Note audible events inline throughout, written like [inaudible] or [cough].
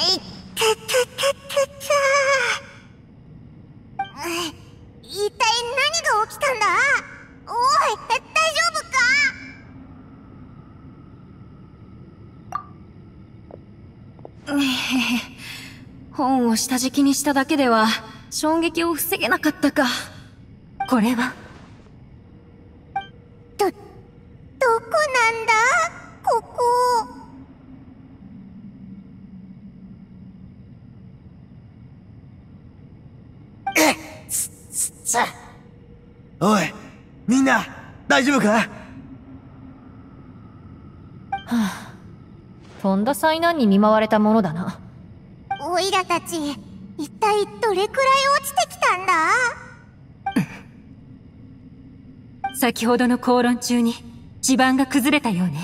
いたたたたた一体何が起きたんだおい大丈夫かえ [laughs] 本を下敷きにしただけでは衝撃を防げなかったかこれはさおいみんな大丈夫かはあとんだ災難に見舞われたものだなおいらたち一体どれくらい落ちてきたんだ先ほどの口論中に地盤が崩れたようね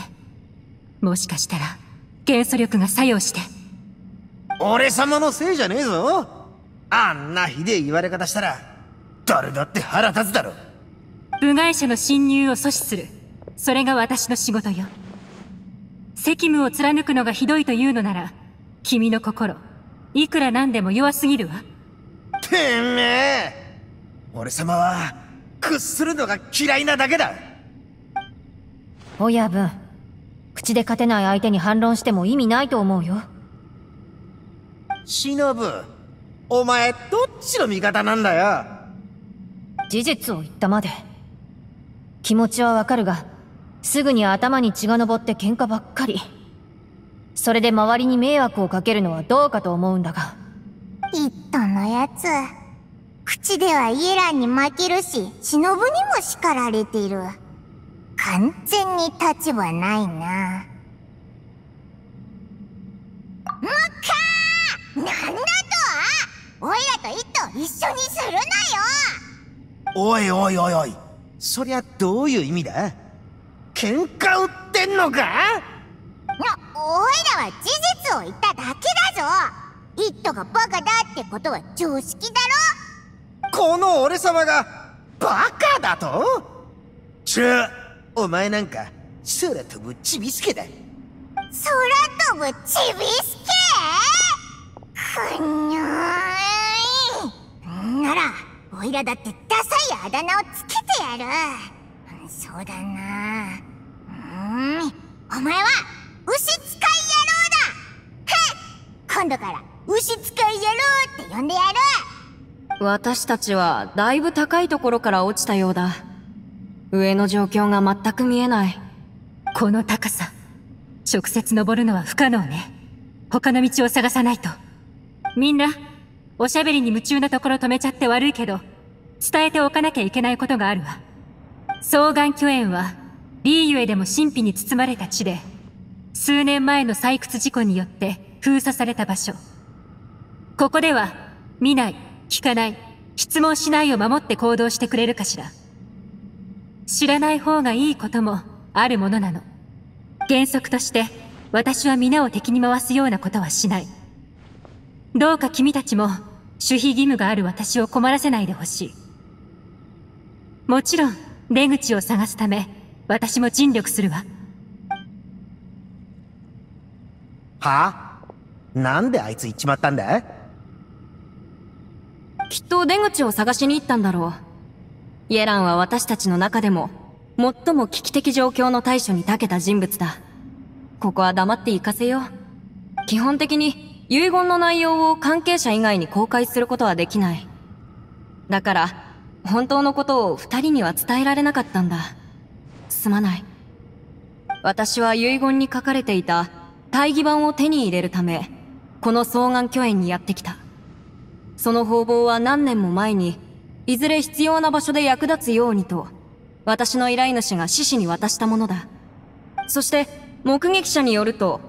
もしかしたら元素力が作用して俺様のせいじゃねえぞあんなひでえ言われ方したら、誰だって腹立つだろ。部外者の侵入を阻止する。それが私の仕事よ。責務を貫くのがひどいというのなら、君の心、いくらなんでも弱すぎるわ。てめえ俺様は、屈するのが嫌いなだけだ親分、口で勝てない相手に反論しても意味ないと思うよ。忍お前どっちの味方なんだよ事実を言ったまで気持ちはわかるがすぐに頭に血が上って喧嘩ばっかりそれで周りに迷惑をかけるのはどうかと思うんだが一トのやつ口ではイエランに負けるし忍にも叱られている完全に立場ないな一緒にするなよおいおいおいおいそりゃどういう意味だ喧嘩売ってんのかおおいらは事実を言っただけだぞイットがバカだってことは常識だろこの俺様がバカだとちゅお前なんか空飛ぶちびすけだ空飛ぶちびすけくにゃーならおいらだってダサいあだ名をつけてやるそうだなうんお前は牛使い野郎だは今度から牛使い野郎って呼んでやる私たちはだいぶ高いところから落ちたようだ上の状況が全く見えないこの高さ直接登るのは不可能ね他の道を探さないとみんなおしゃべりに夢中なところ止めちゃって悪いけど、伝えておかなきゃいけないことがあるわ。双眼巨炎は、リーユエでも神秘に包まれた地で、数年前の採掘事故によって封鎖された場所。ここでは、見ない、聞かない、質問しないを守って行動してくれるかしら。知らない方がいいこともあるものなの。原則として、私は皆を敵に回すようなことはしない。どうか君たちも守秘義務がある私を困らせないでほしい。もちろん、出口を探すため、私も尽力するわ。はあなんであいつ行っちまったんだきっと出口を探しに行ったんだろう。イエランは私たちの中でも、最も危機的状況の対処に長けた人物だ。ここは黙って行かせよう。基本的に、遺言の内容を関係者以外に公開することはできない。だから、本当のことを二人には伝えられなかったんだ。すまない。私は遺言に書かれていた大義版を手に入れるため、この双眼巨園にやってきた。その方法は何年も前に、いずれ必要な場所で役立つようにと、私の依頼主が獅子に渡したものだ。そして、目撃者によると、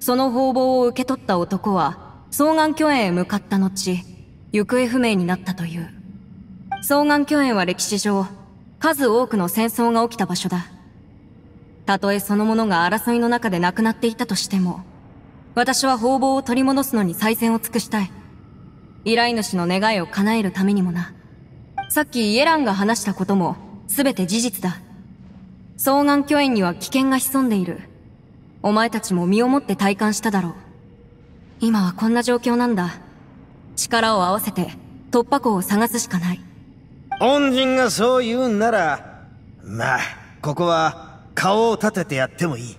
その方法を受け取った男は、双眼巨園へ向かった後、行方不明になったという。双眼巨炎は歴史上、数多くの戦争が起きた場所だ。たとえそのものが争いの中で亡くなっていたとしても、私は方法を取り戻すのに最善を尽くしたい。依頼主の願いを叶えるためにもな。さっきイエランが話したことも、すべて事実だ。双眼巨炎には危険が潜んでいる。お前たちも身をもって体感しただろう。今はこんな状況なんだ。力を合わせて突破口を探すしかない。恩人がそう言うんなら、まあ、ここは顔を立ててやってもいい。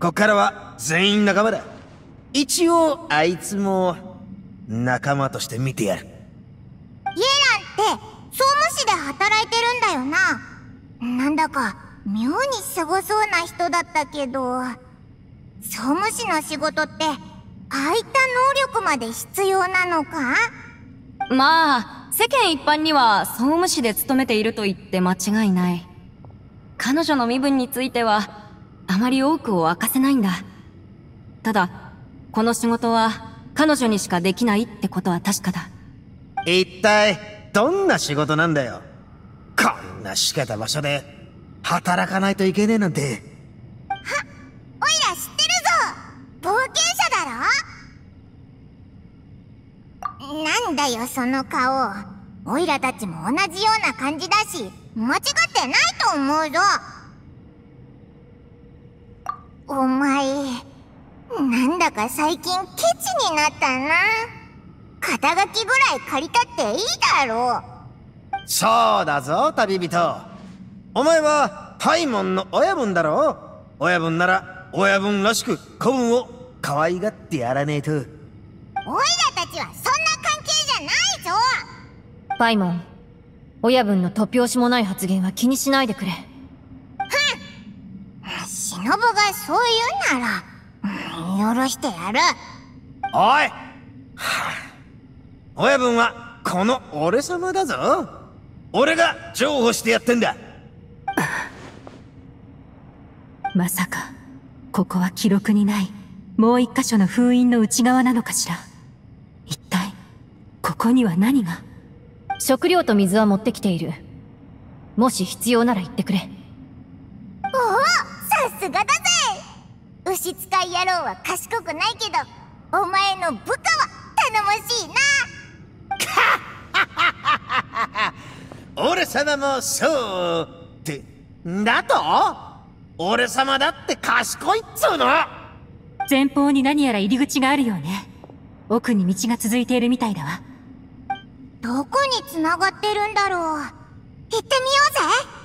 こっからは全員仲間だ。一応、あいつも、仲間として見てやる。イエランって、総務士で働いてるんだよな。なんだか、妙に凄そうな人だったけど。総務士の仕事ってああいった能力まで必要なのかまあ世間一般には総務士で勤めていると言って間違いない彼女の身分についてはあまり多くを明かせないんだただこの仕事は彼女にしかできないってことは確かだ一体どんな仕事なんだよこんな仕方場所で働かないといけねえなんてんだよその顔オイラたちも同じような感じだし間違ってないと思うぞお前なんだか最近ケチになったな肩書きぐらい借りたっていいだろうそうだぞ旅人お前はパイモンの親分だろ親分なら親分らしく子分を可愛がってやらねえとおいパイモン、親分の突拍子もない発言は気にしないでくれ。ふん忍がそう言うなら、見下ろしてやる。おい親分は、この俺様だぞ。俺が譲歩してやってんだ。まさか、ここは記録にない、もう一箇所の封印の内側なのかしら。一体、ここには何が食料と水は持ってきているもし必要なら言ってくれおおさすがだぜ牛使い野郎は賢くないけどお前の部下は頼もしいなか [laughs] 俺様もそうってだと俺様だって賢いっつうの前方に何やら入り口があるようね奥に道が続いているみたいだわどこにつながってるんだろう行ってみようぜ